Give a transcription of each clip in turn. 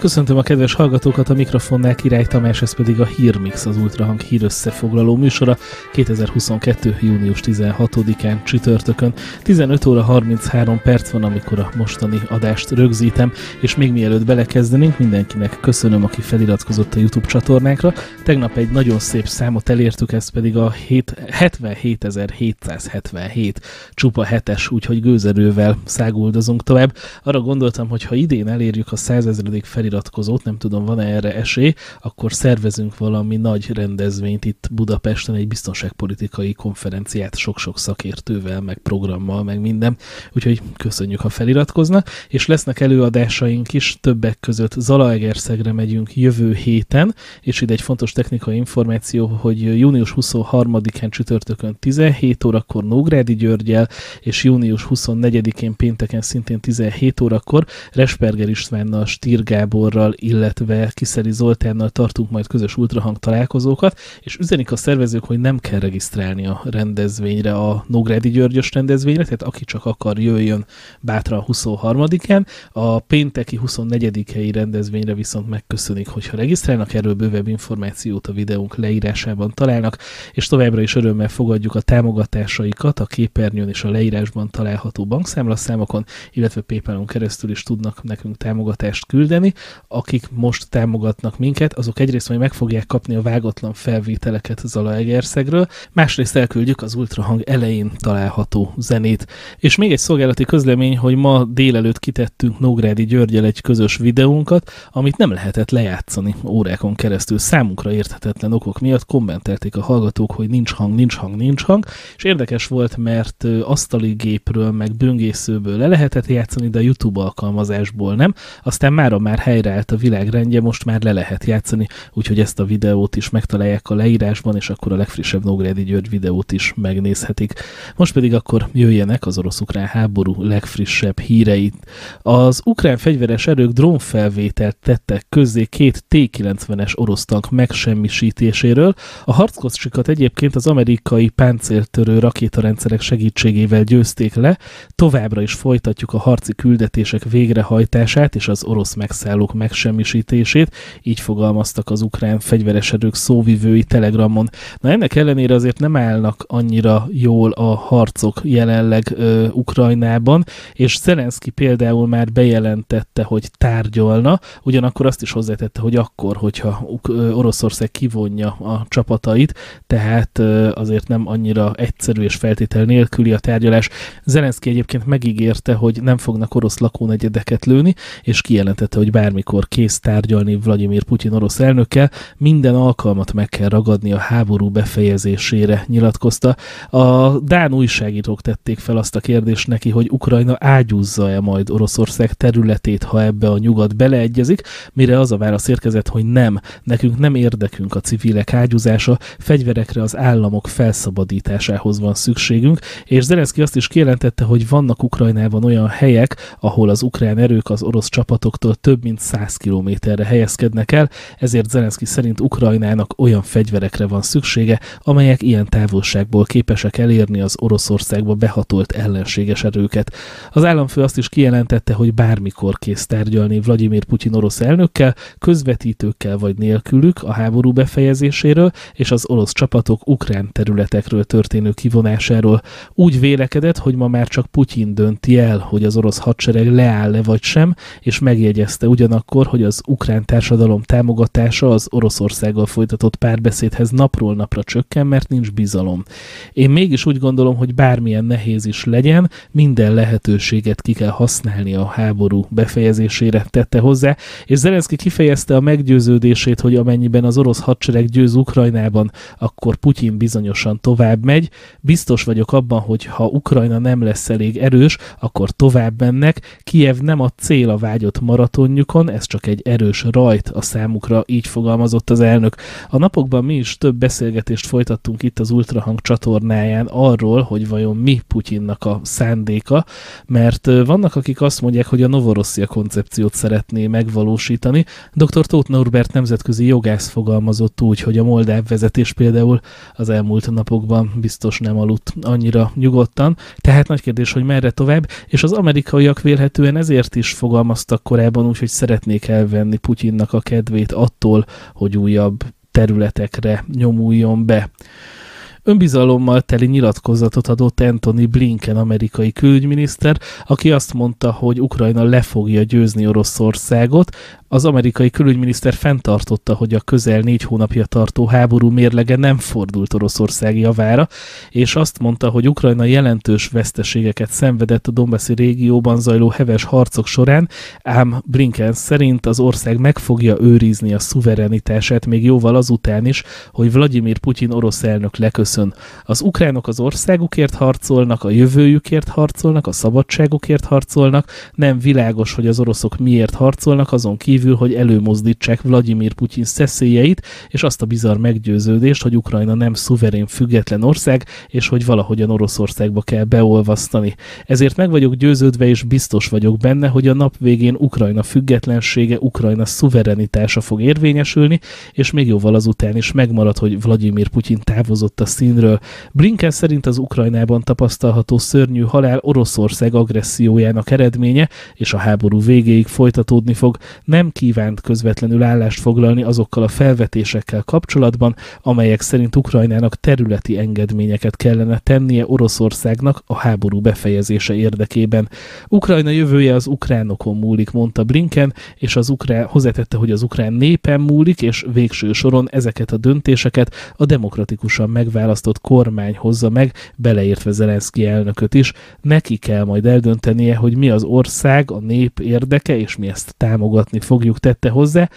Köszöntöm a kedves hallgatókat, a mikrofonnál Király Tamás, ez pedig a Hírmix, az Ultrahang hír összefoglaló műsora 2022. június 16-án csütörtökön. 15 óra 33 perc van, amikor a mostani adást rögzítem, és még mielőtt belekezdenénk, mindenkinek köszönöm, aki feliratkozott a YouTube csatornákra Tegnap egy nagyon szép számot elértük, ez pedig a 77.777, csupa hetes, úgyhogy gőzerővel száguldozunk tovább. Arra gondoltam, hogy ha idén elérjük a 100 ezredik feliratkozót, nem tudom, van-e erre esély, akkor szervezünk valami nagy rendezvényt itt Budapesten, egy biztonságpolitikai konferenciát sok-sok szakértővel, meg programmal, meg minden. Úgyhogy köszönjük, ha feliratkoznak, és lesznek előadásaink is többek között Zalaegerszegre megyünk jövő héten, és ide egy fontos technikai információ, hogy június 23-án csütörtökön 17 órakor Nógrádi Györgyel, és június 24-én pénteken szintén 17 órakor Resperger Istvánnal, Stír Gábor Gáborral, illetve Kiszeri Zoltánnal tartunk majd közös ultrahang találkozókat, és üzenik a szervezők, hogy nem kell regisztrálni a rendezvényre, a Nógrádi Györgyös rendezvényre, tehát aki csak akar, jöjjön bátran 23-án. A pénteki 24-i rendezvényre viszont megköszönik, hogyha regisztrálnak, erről bővebb információt a videónk leírásában találnak, és továbbra is örömmel fogadjuk a támogatásaikat a képernyőn és a leírásban található bankszámlaszámokon, illetve PayPalon keresztül is tudnak nekünk támogatást küldeni akik most támogatnak minket, azok egyrészt majd meg fogják kapni a vágatlan felvételeket Zalaegerszegről, másrészt elküldjük az ultrahang elején található zenét. És még egy szolgálati közlemény, hogy ma délelőtt kitettünk Nógrádi Györgyel egy közös videónkat, amit nem lehetett lejátszani órákon keresztül. Számunkra érthetetlen okok miatt kommentelték a hallgatók, hogy nincs hang, nincs hang, nincs hang, és érdekes volt, mert asztali gépről, meg böngészőből le lehetett játszani, de a YouTube alkalmazásból nem. Aztán mára már hely helyreállt a világrendje, most már le lehet játszani, úgyhogy ezt a videót is megtalálják a leírásban, és akkor a legfrissebb Nógrádi György videót is megnézhetik. Most pedig akkor jöjjenek az orosz-ukrán háború legfrissebb híreit. Az ukrán fegyveres erők drónfelvételt tettek közzé két T-90-es orosz tank megsemmisítéséről. A harckocsikat egyébként az amerikai páncéltörő rakétarendszerek segítségével győzték le. Továbbra is folytatjuk a harci küldetések végrehajtását és az orosz megszálló állók megsemmisítését, így fogalmaztak az ukrán fegyveres erők szóvivői telegramon. Na ennek ellenére azért nem állnak annyira jól a harcok jelenleg ö, Ukrajnában, és Zelenszky például már bejelentette, hogy tárgyalna, ugyanakkor azt is hozzátette, hogy akkor, hogyha Oroszország kivonja a csapatait, tehát ö, azért nem annyira egyszerű és feltétel nélküli a tárgyalás. Zelenszky egyébként megígérte, hogy nem fognak orosz lakónegyedeket lőni, és kijelentette, hogy bár bármikor kész tárgyalni Vladimir Putyin orosz elnöke, minden alkalmat meg kell ragadni a háború befejezésére, nyilatkozta. A Dán újságítók tették fel azt a kérdést neki, hogy Ukrajna ágyúzza-e majd Oroszország területét, ha ebbe a nyugat beleegyezik, mire az a válasz érkezett, hogy nem. Nekünk nem érdekünk a civilek ágyúzása, fegyverekre az államok felszabadításához van szükségünk, és Zelenszky azt is kijelentette, hogy vannak Ukrajnában olyan helyek, ahol az ukrán erők az orosz csapatoktól több mint 100 kilométerre helyezkednek el, ezért Zelenszky szerint Ukrajnának olyan fegyverekre van szüksége, amelyek ilyen távolságból képesek elérni az Oroszországba behatolt ellenséges erőket. Az államfő azt is kijelentette, hogy bármikor kész tárgyalni Vladimir Putyin orosz elnökkel, közvetítőkkel vagy nélkülük a háború befejezéséről és az orosz csapatok ukrán területekről történő kivonásáról. Úgy vélekedett, hogy ma már csak Putyin dönti el, hogy az orosz hadsereg leáll-e vagy sem, és megjegyezte ugyan ugyanakkor, hogy az ukrán társadalom támogatása az Oroszországgal folytatott párbeszédhez napról napra csökken, mert nincs bizalom. Én mégis úgy gondolom, hogy bármilyen nehéz is legyen, minden lehetőséget ki kell használni a háború befejezésére, tette hozzá, és Zelenszky kifejezte a meggyőződését, hogy amennyiben az orosz hadsereg győz Ukrajnában, akkor Putyin bizonyosan tovább megy. Biztos vagyok abban, hogy ha Ukrajna nem lesz elég erős, akkor tovább mennek. Kiev nem a cél a vágyott maratonjukon, napon, ez csak egy erős rajt a számukra, így fogalmazott az elnök. A napokban mi is több beszélgetést folytattunk itt az Ultrahang csatornáján arról, hogy vajon mi Putyinnak a szándéka, mert vannak, akik azt mondják, hogy a Novorosszia koncepciót szeretné megvalósítani. Dr. Tóth Norbert nemzetközi jogász fogalmazott úgy, hogy a moldáv vezetés például az elmúlt napokban biztos nem aludt annyira nyugodtan, tehát nagy kérdés, hogy merre tovább, és az amerikaiak vélhetően ezért is fogalmaztak korábban úgy, hogy szeretnék szeretnék elvenni Putyinnak a kedvét attól, hogy újabb területekre nyomuljon be önbizalommal teli nyilatkozatot adott Anthony Blinken amerikai külügyminiszter, aki azt mondta, hogy Ukrajna le fogja győzni Oroszországot. Az amerikai külügyminiszter fenntartotta, hogy a közel négy hónapja tartó háború mérlege nem fordult Oroszország javára, és azt mondta, hogy Ukrajna jelentős veszteségeket szenvedett a Donbassi régióban zajló heves harcok során, ám Blinken szerint az ország meg fogja őrizni a szuverenitását még jóval azután is, hogy Vladimir Putyin orosz elnök leköszönhet köszön. Az ukránok az országukért harcolnak, a jövőjükért harcolnak, a szabadságukért harcolnak, nem világos, hogy az oroszok miért harcolnak, azon kívül, hogy előmozdítsák Vladimir Putyin szeszélyeit, és azt a bizarr meggyőződést, hogy Ukrajna nem szuverén független ország, és hogy valahogyan Oroszországba kell beolvasztani. Ezért meg vagyok győződve, és biztos vagyok benne, hogy a nap végén Ukrajna függetlensége, Ukrajna szuverenitása fog érvényesülni, és még jóval azután is megmarad, hogy Vladimir Putyin távozott a helyszínről. Blinken szerint az Ukrajnában tapasztalható szörnyű halál Oroszország agressziójának eredménye, és a háború végéig folytatódni fog, nem kívánt közvetlenül állást foglalni azokkal a felvetésekkel kapcsolatban, amelyek szerint Ukrajnának területi engedményeket kellene tennie Oroszországnak a háború befejezése érdekében. Ukrajna jövője az ukránokon múlik, mondta Blinken, és az ukrán, hozzátette, hogy az ukrán népen múlik, és végső soron ezeket a döntéseket a demokratikusan megválasztott választott kormány hozza meg, beleértve Zelenszky elnököt is, neki kell majd eldöntenie, hogy mi az ország, a nép érdeke, és mi ezt támogatni fogjuk, tette hozzá,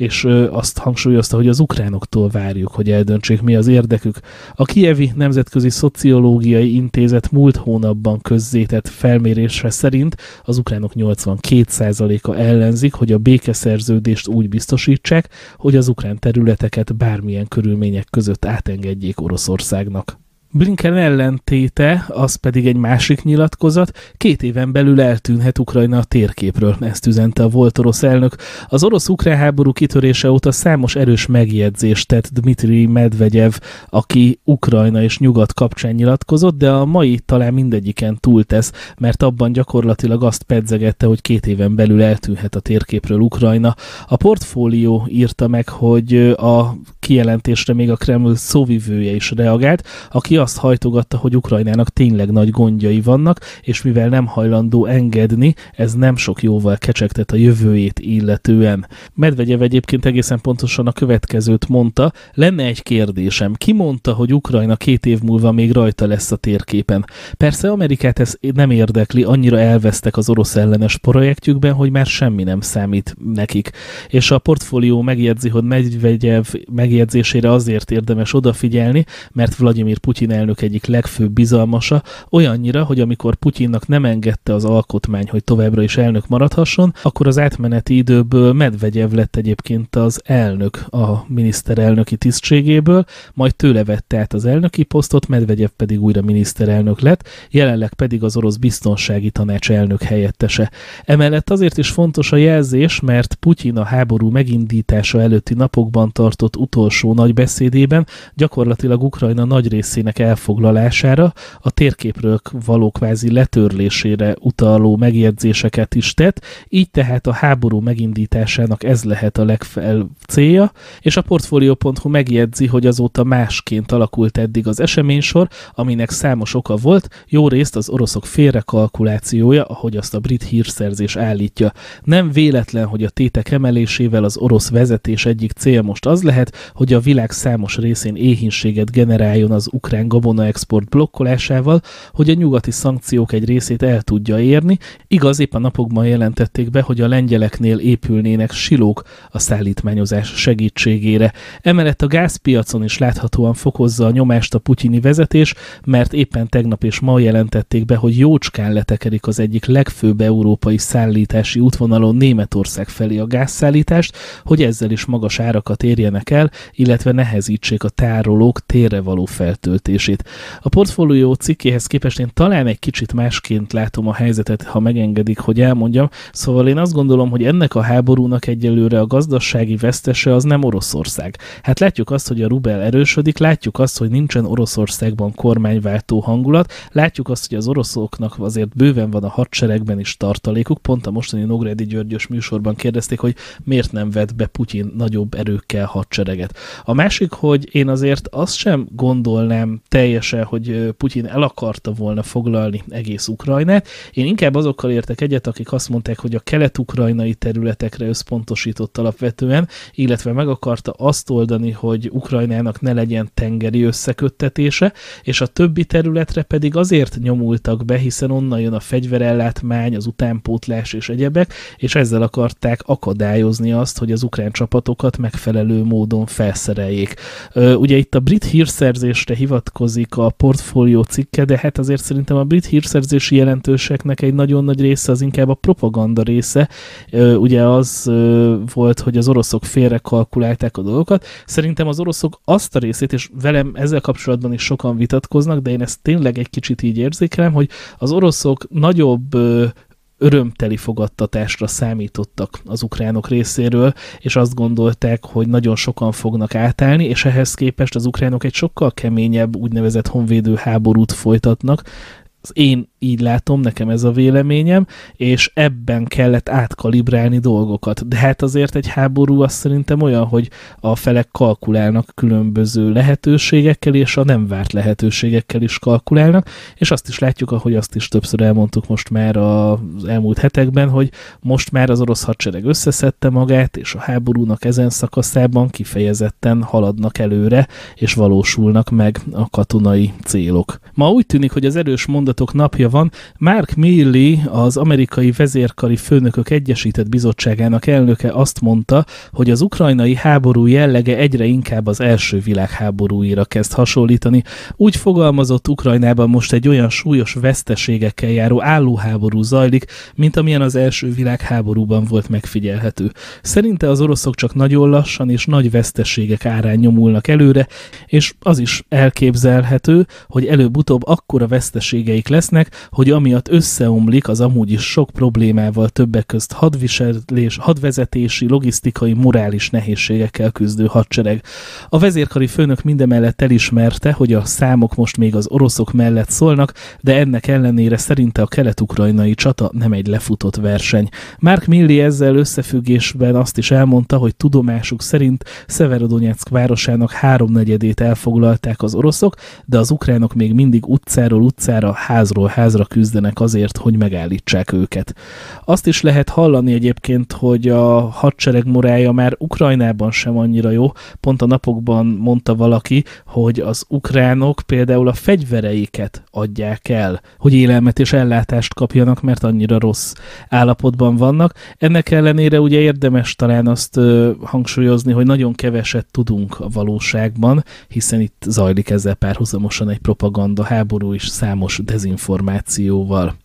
és azt hangsúlyozta, hogy az ukránoktól várjuk, hogy eldöntsék, mi az érdekük. A Kievi Nemzetközi Szociológiai Intézet múlt hónapban közzétett felmérésre szerint az ukránok 82%-a ellenzik, hogy a békeszerződést úgy biztosítsák, hogy az ukrán területeket bármilyen körülmények között átengedjék Oroszországnak. Blinken ellentéte, az pedig egy másik nyilatkozat, két éven belül eltűnhet Ukrajna a térképről, ezt üzente a volt orosz elnök. Az orosz-ukrán háború kitörése óta számos erős megjegyzést tett Dmitri Medvegyev, aki Ukrajna és Nyugat kapcsán nyilatkozott, de a mai talán mindegyiken túltesz, mert abban gyakorlatilag azt pedzegette, hogy két éven belül eltűnhet a térképről Ukrajna. A portfólió írta meg, hogy a kijelentésre még a Kreml szóvivője is reagált, aki azt hajtogatta, hogy Ukrajnának tényleg nagy gondjai vannak, és mivel nem hajlandó engedni, ez nem sok jóval kecsegtet a jövőjét illetően. Medvegyev egyébként egészen pontosan a következőt mondta, lenne egy kérdésem, ki mondta, hogy Ukrajna két év múlva még rajta lesz a térképen? Persze Amerikát ez nem érdekli, annyira elvesztek az orosz ellenes projektjükben, hogy már semmi nem számít nekik. És a portfólió megjegyzi, hogy Medvegyev megjegyzésére azért érdemes odafigyelni, mert Vladimir Putyin Putyin elnök egyik legfőbb bizalmasa, olyannyira, hogy amikor Putyinnak nem engedte az alkotmány, hogy továbbra is elnök maradhasson, akkor az átmeneti időből Medvegyev lett egyébként az elnök a miniszterelnöki tisztségéből, majd tőle vette át az elnöki posztot, Medvegyev pedig újra miniszterelnök lett, jelenleg pedig az orosz biztonsági tanács elnök helyettese. Emellett azért is fontos a jelzés, mert Putyin a háború megindítása előtti napokban tartott utolsó nagy beszédében gyakorlatilag Ukrajna nagy részének elfoglalására, a térképről való kvázi letörlésére utaló megjegyzéseket is tett, így tehát a háború megindításának ez lehet a legfel célja, és a Portfolio.hu megjegyzi, hogy azóta másként alakult eddig az eseménysor, aminek számos oka volt, jó részt az oroszok félrekalkulációja, ahogy azt a brit hírszerzés állítja. Nem véletlen, hogy a tétek emelésével az orosz vezetés egyik célja most az lehet, hogy a világ számos részén éhínséget generáljon az ukrán gabona export blokkolásával, hogy a nyugati szankciók egy részét el tudja érni. Igaz, éppen napokban jelentették be, hogy a lengyeleknél épülnének silók a szállítmányozás segítségére. Emellett a gázpiacon is láthatóan fokozza a nyomást a putyini vezetés, mert éppen tegnap és ma jelentették be, hogy jócskán letekerik az egyik legfőbb európai szállítási útvonalon Németország felé a gázszállítást, hogy ezzel is magas árakat érjenek el, illetve nehezítsék a tárolók térre való feltöltését működését. A portfólió cikkéhez képest én talán egy kicsit másként látom a helyzetet, ha megengedik, hogy elmondjam. Szóval én azt gondolom, hogy ennek a háborúnak egyelőre a gazdasági vesztese az nem Oroszország. Hát látjuk azt, hogy a rubel erősödik, látjuk azt, hogy nincsen Oroszországban kormányváltó hangulat, látjuk azt, hogy az oroszoknak azért bőven van a hadseregben is tartalékuk. Pont a mostani Nógrádi Györgyös műsorban kérdezték, hogy miért nem vett be Putyin nagyobb erőkkel hadsereget. A másik, hogy én azért azt sem gondolnám teljesen, hogy Putyin el akarta volna foglalni egész Ukrajnát. Én inkább azokkal értek egyet, akik azt mondták, hogy a kelet-ukrajnai területekre összpontosított alapvetően, illetve meg akarta azt oldani, hogy Ukrajnának ne legyen tengeri összeköttetése, és a többi területre pedig azért nyomultak be, hiszen onnan jön a fegyverellátmány, az utánpótlás és egyebek, és ezzel akarták akadályozni azt, hogy az ukrán csapatokat megfelelő módon felszereljék. Ugye itt a brit hírszerzésre hivat vonatkozik a portfólió cikke, de hát azért szerintem a brit hírszerzési jelentőseknek egy nagyon nagy része az inkább a propaganda része. Ugye az volt, hogy az oroszok kalkulálták a dolgokat. Szerintem az oroszok azt a részét, és velem ezzel kapcsolatban is sokan vitatkoznak, de én ezt tényleg egy kicsit így érzékelem, hogy az oroszok nagyobb örömteli fogadtatásra számítottak az ukránok részéről, és azt gondolták, hogy nagyon sokan fognak átállni, és ehhez képest az ukránok egy sokkal keményebb úgynevezett honvédő háborút folytatnak. Az én így látom, nekem ez a véleményem, és ebben kellett átkalibrálni dolgokat. De hát azért egy háború az szerintem olyan, hogy a felek kalkulálnak különböző lehetőségekkel, és a nem várt lehetőségekkel is kalkulálnak, és azt is látjuk, ahogy azt is többször elmondtuk most már az elmúlt hetekben, hogy most már az orosz hadsereg összeszedte magát, és a háborúnak ezen szakaszában kifejezetten haladnak előre, és valósulnak meg a katonai célok. Ma úgy tűnik, hogy az erős mondatok napja van. Mark Milley, az amerikai vezérkari főnökök Egyesített Bizottságának elnöke azt mondta, hogy az ukrajnai háború jellege egyre inkább az első világháborúira kezd hasonlítani. Úgy fogalmazott, Ukrajnában most egy olyan súlyos veszteségekkel járó állóháború zajlik, mint amilyen az első világháborúban volt megfigyelhető. Szerinte az oroszok csak nagyon lassan és nagy veszteségek árán nyomulnak előre, és az is elképzelhető, hogy előbb-utóbb akkora veszteségeik lesznek, hogy amiatt összeomlik az amúgy is sok problémával többek közt hadviselés, hadvezetési, logisztikai, morális nehézségekkel küzdő hadsereg. A vezérkari főnök mindemellett elismerte, hogy a számok most még az oroszok mellett szólnak, de ennek ellenére szerinte a kelet-ukrajnai csata nem egy lefutott verseny. Mark Milli ezzel összefüggésben azt is elmondta, hogy tudomásuk szerint Szeverodonyeck városának háromnegyedét elfoglalták az oroszok, de az ukránok még mindig utcáról utcára, házról házra százra küzdenek azért, hogy megállítsák őket. Azt is lehet hallani egyébként, hogy a hadsereg morája már Ukrajnában sem annyira jó. Pont a napokban mondta valaki, hogy az ukránok például a fegyvereiket adják el, hogy élelmet és ellátást kapjanak, mert annyira rossz állapotban vannak. Ennek ellenére ugye érdemes talán azt hangsúlyozni, hogy nagyon keveset tudunk a valóságban, hiszen itt zajlik ezzel párhuzamosan egy propaganda háború és számos dezinformáció animációval.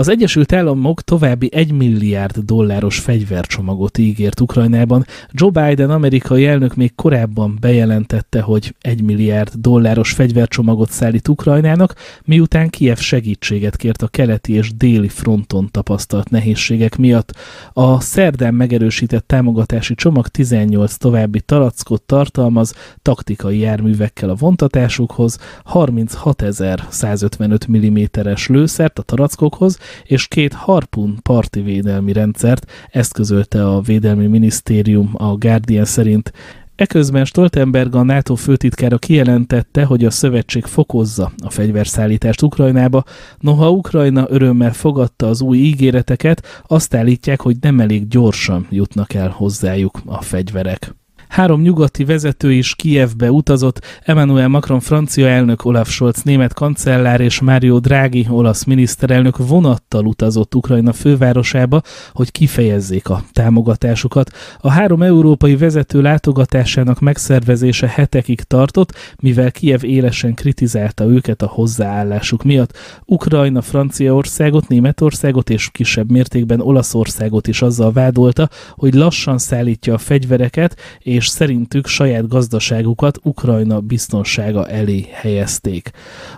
Az Egyesült Államok további 1 milliárd dolláros fegyvercsomagot ígért Ukrajnában. Joe Biden amerikai elnök még korábban bejelentette, hogy 1 milliárd dolláros fegyvercsomagot szállít Ukrajnának, miután Kiev segítséget kért a keleti és déli fronton tapasztalt nehézségek miatt. A szerdán megerősített támogatási csomag 18 további talackot tartalmaz taktikai járművekkel a vontatásukhoz, 36 155 mm-es lőszert a tarackokhoz, és két harpun parti védelmi rendszert, ezt közölte a Védelmi Minisztérium a Guardian szerint. Eközben Stoltenberg a NATO főtitkára kijelentette, hogy a szövetség fokozza a fegyverszállítást Ukrajnába, noha Ukrajna örömmel fogadta az új ígéreteket, azt állítják, hogy nem elég gyorsan jutnak el hozzájuk a fegyverek. Három nyugati vezető is Kijevbe utazott, Emmanuel Macron francia elnök, Olaf Scholz német kancellár és Mário Draghi olasz miniszterelnök vonattal utazott Ukrajna fővárosába, hogy kifejezzék a támogatásukat. A három európai vezető látogatásának megszervezése hetekig tartott, mivel Kijev élesen kritizálta őket a hozzáállásuk miatt. Ukrajna Franciaországot, Németországot és kisebb mértékben Olaszországot is azzal vádolta, hogy lassan szállítja a fegyvereket és és szerintük saját gazdaságukat Ukrajna biztonsága elé helyezték.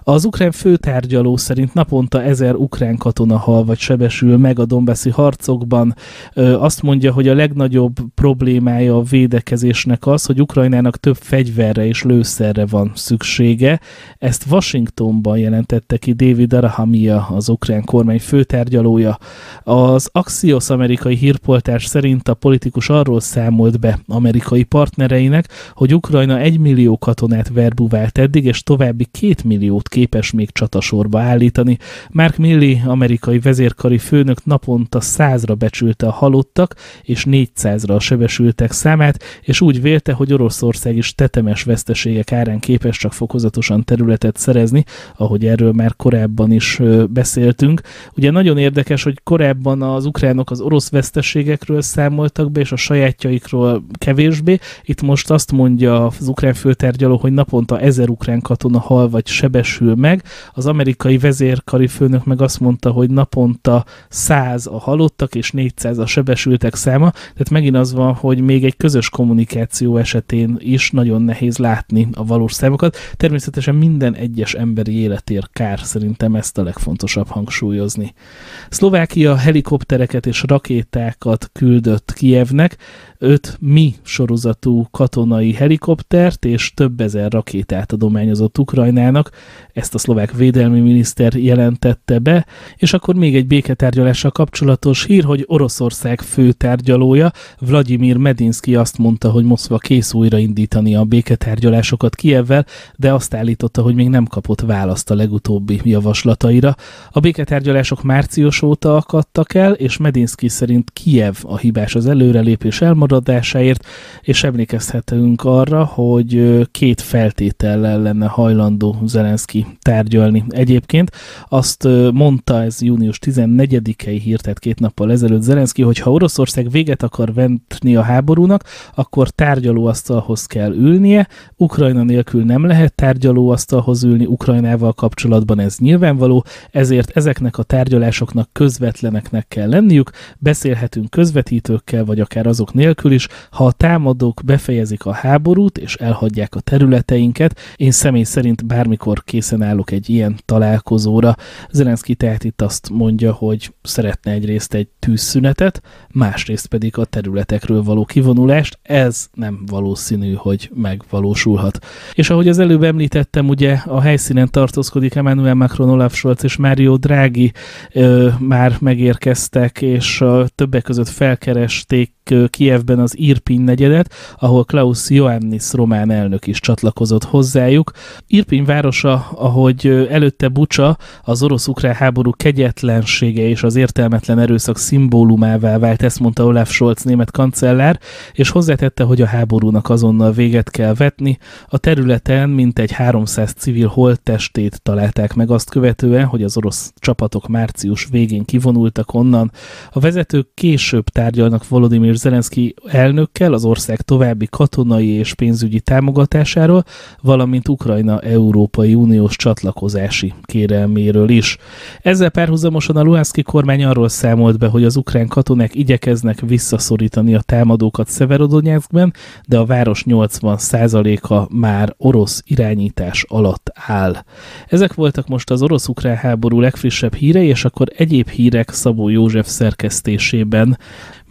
Az ukrán főtárgyaló szerint naponta ezer ukrán katona hal vagy sebesül meg a Donbessi harcokban. Azt mondja, hogy a legnagyobb problémája a védekezésnek az, hogy Ukrajnának több fegyverre és lőszerre van szüksége. Ezt Washingtonban jelentette ki David Arahamia, az ukrán kormány főtárgyalója. Az Axios amerikai hírpoltás szerint a politikus arról számolt be amerikai partnereinek, hogy Ukrajna 1 millió katonát verbuvált eddig, és további 2 milliót képes még csatasorba állítani. Mark Milley, amerikai vezérkari főnök naponta százra becsülte a halottak, és 400-ra a sebesültek számát, és úgy vélte, hogy Oroszország is tetemes veszteségek árán képes csak fokozatosan területet szerezni, ahogy erről már korábban is beszéltünk. Ugye nagyon érdekes, hogy korábban az ukránok az orosz veszteségekről számoltak be, és a sajátjaikról kevésbé, itt most azt mondja az ukrán főtergyaló, hogy naponta ezer ukrán katona hal vagy sebesül meg. Az amerikai vezérkari főnök meg azt mondta, hogy naponta száz a halottak és 400 a sebesültek száma. Tehát megint az van, hogy még egy közös kommunikáció esetén is nagyon nehéz látni a valós számokat. Természetesen minden egyes emberi életér kár szerintem ezt a legfontosabb hangsúlyozni. Szlovákia helikoptereket és rakétákat küldött Kijevnek, öt mi sorozatú katonai helikoptert és több ezer rakétát adományozott Ukrajnának. Ezt a szlovák védelmi miniszter jelentette be, és akkor még egy béketárgyalással kapcsolatos hír, hogy Oroszország főtárgyalója Vladimir Medinsky azt mondta, hogy Moszva kész újraindítani a béketárgyalásokat Kievvel, de azt állította, hogy még nem kapott választ a legutóbbi javaslataira. A béketárgyalások március óta akadtak el, és Medinsky szerint Kiev a hibás az előrelépés elmaradása, fennmaradásáért, és emlékezhetünk arra, hogy két feltétellel lenne hajlandó Zelenszky tárgyalni. Egyébként azt mondta ez június 14-i hír, két nappal ezelőtt Zelenszky, hogy ha Oroszország véget akar venni a háborúnak, akkor tárgyalóasztalhoz kell ülnie, Ukrajna nélkül nem lehet tárgyalóasztalhoz ülni, Ukrajnával kapcsolatban ez nyilvánvaló, ezért ezeknek a tárgyalásoknak közvetleneknek kell lenniük, beszélhetünk közvetítőkkel, vagy akár azok nélkül, nélkül is, ha a támadók befejezik a háborút és elhagyják a területeinket, én személy szerint bármikor készen állok egy ilyen találkozóra. Zelenszky tehát itt azt mondja, hogy szeretne egyrészt egy tűzszünetet, másrészt pedig a területekről való kivonulást. Ez nem valószínű, hogy megvalósulhat. És ahogy az előbb említettem, ugye a helyszínen tartózkodik Emmanuel Macron, Olaf Scholz és Mário Draghi ö, már megérkeztek, és ö, többek között felkeresték Kievben az Irpin negyedet, ahol Klaus Ioannis román elnök is csatlakozott hozzájuk. Irpin városa, ahogy előtte Bucsa, az orosz-ukrán háború kegyetlensége és az értelmetlen erőszak szimbólumává vált, ezt mondta Olaf Scholz német kancellár, és hozzátette, hogy a háborúnak azonnal véget kell vetni. A területen mintegy 300 civil holttestét találták meg azt követően, hogy az orosz csapatok március végén kivonultak onnan. A vezetők később tárgyalnak Volodymyr Volodymyr Zelenszky elnökkel az ország további katonai és pénzügyi támogatásáról, valamint Ukrajna Európai Uniós csatlakozási kérelméről is. Ezzel párhuzamosan a Luhanszki kormány arról számolt be, hogy az ukrán katonák igyekeznek visszaszorítani a támadókat Szeverodonyászkben, de a város 80%-a már orosz irányítás alatt áll. Ezek voltak most az orosz-ukrán háború legfrissebb hírei, és akkor egyéb hírek Szabó József szerkesztésében.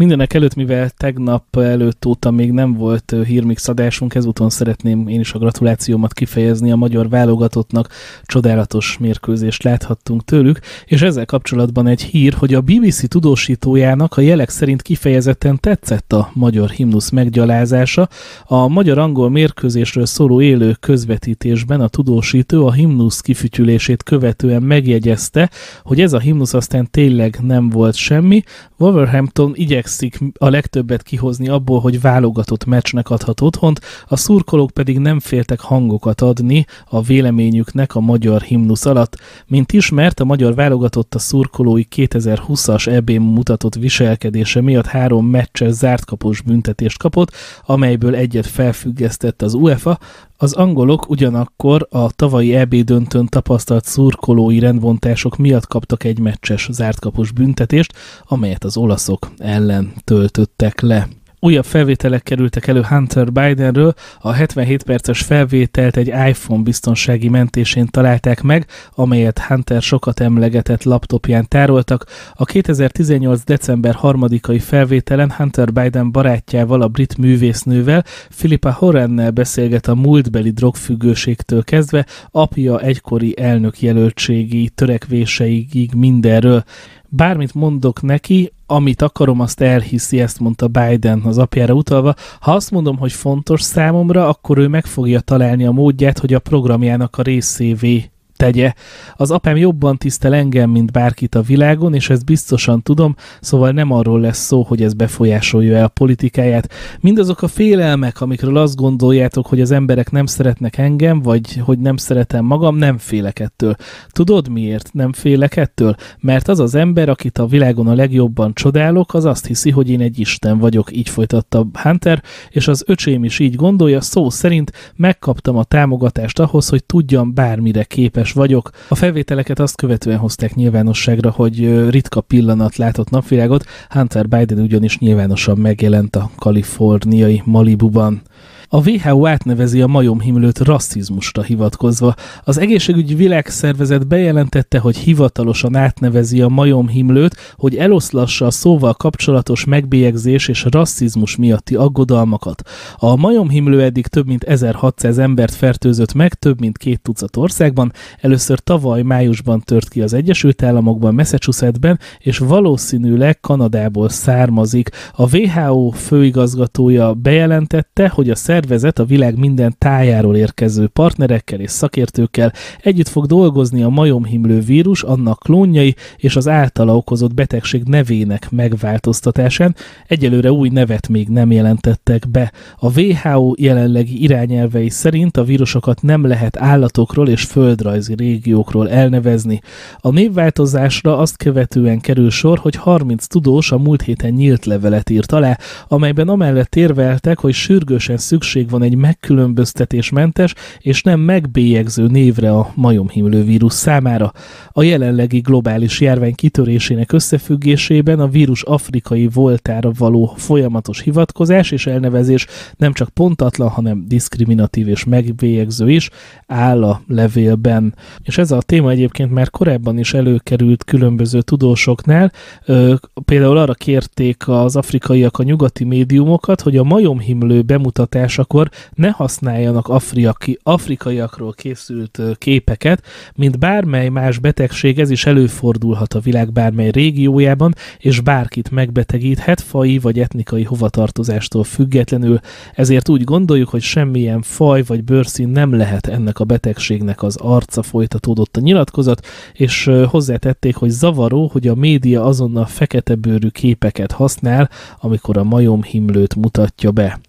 Mindenek előtt, mivel tegnap előtt óta még nem volt hírmix adásunk, ezúton szeretném én is a gratulációmat kifejezni a magyar válogatottnak. Csodálatos mérkőzést láthattunk tőlük, és ezzel kapcsolatban egy hír, hogy a BBC tudósítójának a jelek szerint kifejezetten tetszett a magyar himnusz meggyalázása. A magyar-angol mérkőzésről szóló élő közvetítésben a tudósító a himnusz kifütyülését követően megjegyezte, hogy ez a himnusz aztán tényleg nem volt semmi. Wolverhampton igyek igyekszik a legtöbbet kihozni abból, hogy válogatott meccsnek adhat otthont, a szurkolók pedig nem féltek hangokat adni a véleményüknek a magyar himnusz alatt. Mint ismert, a magyar válogatott a szurkolói 2020-as eb mutatott viselkedése miatt három meccses zárt kapós büntetést kapott, amelyből egyet felfüggesztett az UEFA, az angolok ugyanakkor a tavalyi EB döntőn tapasztalt szurkolói rendbontások miatt kaptak egy meccses zártkapos büntetést, amelyet az olaszok ellen töltöttek le. Újabb felvételek kerültek elő Hunter Bidenről, a 77 perces felvételt egy iPhone biztonsági mentésén találták meg, amelyet Hunter sokat emlegetett laptopján tároltak. A 2018. december 3-ai felvételen Hunter Biden barátjával, a brit művésznővel, Philippa Horennel beszélget a múltbeli drogfüggőségtől kezdve, apja egykori elnök jelöltségi törekvéseigig mindenről bármit mondok neki, amit akarom, azt elhiszi, ezt mondta Biden az apjára utalva. Ha azt mondom, hogy fontos számomra, akkor ő meg fogja találni a módját, hogy a programjának a részévé tegye. Az apám jobban tisztel engem, mint bárkit a világon, és ezt biztosan tudom, szóval nem arról lesz szó, hogy ez befolyásolja el a politikáját. Mindazok a félelmek, amikről azt gondoljátok, hogy az emberek nem szeretnek engem, vagy hogy nem szeretem magam, nem félek ettől. Tudod miért nem félek ettől? Mert az az ember, akit a világon a legjobban csodálok, az azt hiszi, hogy én egy isten vagyok, így folytatta Hunter, és az öcsém is így gondolja, szó szerint megkaptam a támogatást ahhoz, hogy tudjam bármire képes hálás vagyok. A felvételeket azt követően hozták nyilvánosságra, hogy ritka pillanat látott napvilágot, Hunter Biden ugyanis nyilvánosan megjelent a kaliforniai Malibuban. A WHO átnevezi a majomhimlőt rasszizmusra hivatkozva. Az egészségügyi világszervezet bejelentette, hogy hivatalosan átnevezi a majomhimlőt, hogy eloszlassa a szóval kapcsolatos megbélyegzés és rasszizmus miatti aggodalmakat. A majomhimlő eddig több mint 1600 embert fertőzött meg több mint két tucat országban, először tavaly májusban tört ki az Egyesült Államokban, Massachusettsben, és valószínűleg Kanadából származik. A WHO főigazgatója bejelentette, hogy a szervezet szervezet a világ minden tájáról érkező partnerekkel és szakértőkkel együtt fog dolgozni a majomhimlő vírus, annak klónjai és az általa okozott betegség nevének megváltoztatásán. Egyelőre új nevet még nem jelentettek be. A WHO jelenlegi irányelvei szerint a vírusokat nem lehet állatokról és földrajzi régiókról elnevezni. A névváltozásra azt követően kerül sor, hogy 30 tudós a múlt héten nyílt levelet írt alá, amelyben amellett érveltek, hogy sürgősen szükség lehetőség van egy megkülönböztetésmentes és nem megbélyegző névre a majomhimlő vírus számára. A jelenlegi globális járvány kitörésének összefüggésében a vírus afrikai voltára való folyamatos hivatkozás és elnevezés nem csak pontatlan, hanem diszkriminatív és megbélyegző is áll a levélben. És ez a téma egyébként már korábban is előkerült különböző tudósoknál. Például arra kérték az afrikaiak a nyugati médiumokat, hogy a majomhimlő bemutatása akkor ne használjanak afriaki, afrikaiakról készült képeket, mint bármely más betegség, ez is előfordulhat a világ bármely régiójában, és bárkit megbetegíthet fai vagy etnikai hovatartozástól függetlenül, ezért úgy gondoljuk, hogy semmilyen faj vagy bőrszín nem lehet ennek a betegségnek az arca folytatódott a nyilatkozat, és hozzátették, hogy zavaró, hogy a média azonnal fekete bőrű képeket használ, amikor a majom himlőt mutatja be.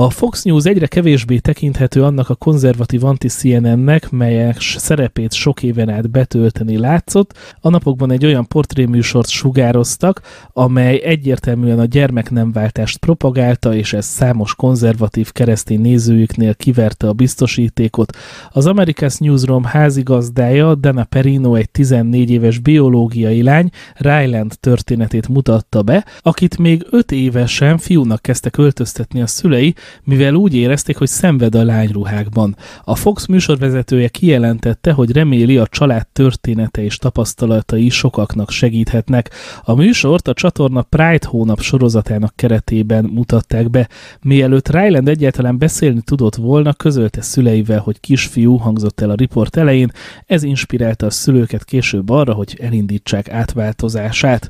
A Fox News egyre kevésbé tekinthető annak a konzervatív anti-CNN-nek, melyek szerepét sok éven át betölteni látszott. A napokban egy olyan portréműsort sugároztak, amely egyértelműen a gyermeknemváltást propagálta, és ez számos konzervatív keresztény nézőjüknél kiverte a biztosítékot. Az America's Newsroom házigazdája Dana Perino egy 14 éves biológiai lány Ryland történetét mutatta be, akit még 5 évesen fiúnak kezdtek öltöztetni a szülei, mivel úgy érezték, hogy szenved a lányruhákban. A Fox műsorvezetője kijelentette, hogy reméli a család története és tapasztalatai sokaknak segíthetnek. A műsort a csatorna Pride hónap sorozatának keretében mutatták be. Mielőtt Ryland egyáltalán beszélni tudott volna, közölte szüleivel, hogy kisfiú hangzott el a riport elején, ez inspirálta a szülőket később arra, hogy elindítsák átváltozását.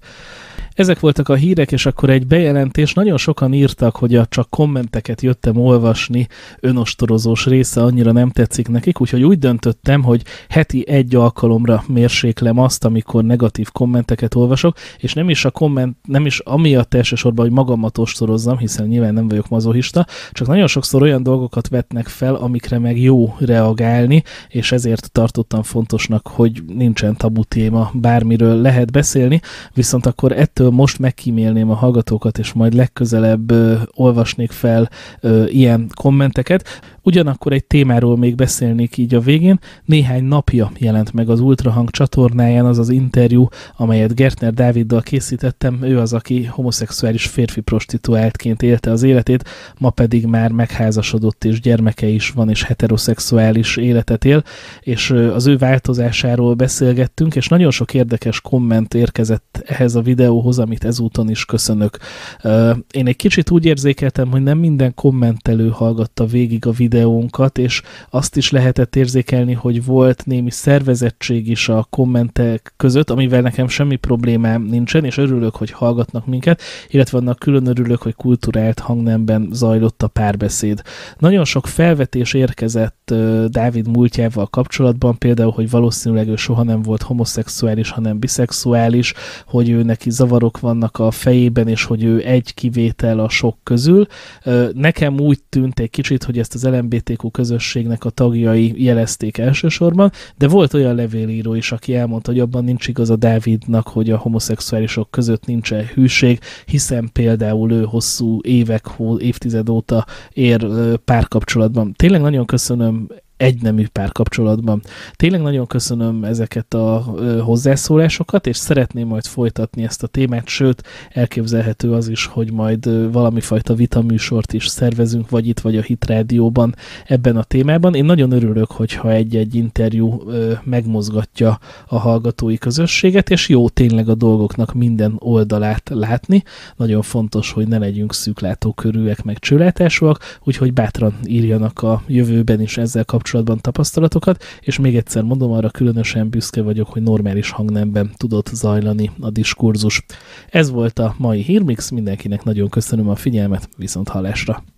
Ezek voltak a hírek, és akkor egy bejelentés. Nagyon sokan írtak, hogy a csak kommenteket jöttem olvasni, önostorozós része annyira nem tetszik nekik, úgyhogy úgy döntöttem, hogy heti egy alkalomra mérséklem azt, amikor negatív kommenteket olvasok, és nem is a komment, nem is amiatt elsősorban, hogy magamat ostorozzam, hiszen nyilván nem vagyok mazohista, csak nagyon sokszor olyan dolgokat vetnek fel, amikre meg jó reagálni, és ezért tartottam fontosnak, hogy nincsen tabu téma, bármiről lehet beszélni, viszont akkor ettől például most megkímélném a hallgatókat, és majd legközelebb ö, olvasnék fel ö, ilyen kommenteket. Ugyanakkor egy témáról még beszélnék így a végén. Néhány napja jelent meg az Ultrahang csatornáján az az interjú, amelyet Gertner Dáviddal készítettem. Ő az, aki homoszexuális férfi prostituáltként élte az életét, ma pedig már megházasodott és gyermeke is van, és heteroszexuális életet él, és az ő változásáról beszélgettünk, és nagyon sok érdekes komment érkezett ehhez a videóhoz, amit ezúton is köszönök. Én egy kicsit úgy érzékeltem, hogy nem minden kommentelő hallgatta végig a videót, videónkat, és azt is lehetett érzékelni, hogy volt némi szervezettség is a kommentek között, amivel nekem semmi problémám nincsen, és örülök, hogy hallgatnak minket, illetve annak külön örülök, hogy kulturált hangnemben zajlott a párbeszéd. Nagyon sok felvetés érkezett Dávid múltjával kapcsolatban, például, hogy valószínűleg ő soha nem volt homoszexuális, hanem biszexuális, hogy ő neki zavarok vannak a fejében, és hogy ő egy kivétel a sok közül. Nekem úgy tűnt egy kicsit, hogy ezt az LMBTQ közösségnek a tagjai jelezték elsősorban, de volt olyan levélíró is, aki elmondta, hogy abban nincs igaz a Dávidnak, hogy a homoszexuálisok között nincsen hűség, hiszen például ő hosszú évek, évtized óta ér párkapcsolatban. Tényleg nagyon köszönöm egynemű párkapcsolatban. Tényleg nagyon köszönöm ezeket a hozzászólásokat, és szeretném majd folytatni ezt a témát, sőt, elképzelhető az is, hogy majd valami fajta vitaműsort is szervezünk, vagy itt, vagy a Hit Rádióban ebben a témában. Én nagyon örülök, hogyha egy-egy interjú megmozgatja a hallgatói közösséget, és jó tényleg a dolgoknak minden oldalát látni. Nagyon fontos, hogy ne legyünk szűklátókörűek, meg csőlátásúak, úgyhogy bátran írjanak a jövőben is ezzel kapcsolatban kapcsolatban tapasztalatokat, és még egyszer mondom, arra különösen büszke vagyok, hogy normális hangnemben tudott zajlani a diskurzus. Ez volt a mai hírmix, mindenkinek nagyon köszönöm a figyelmet, viszont hallásra!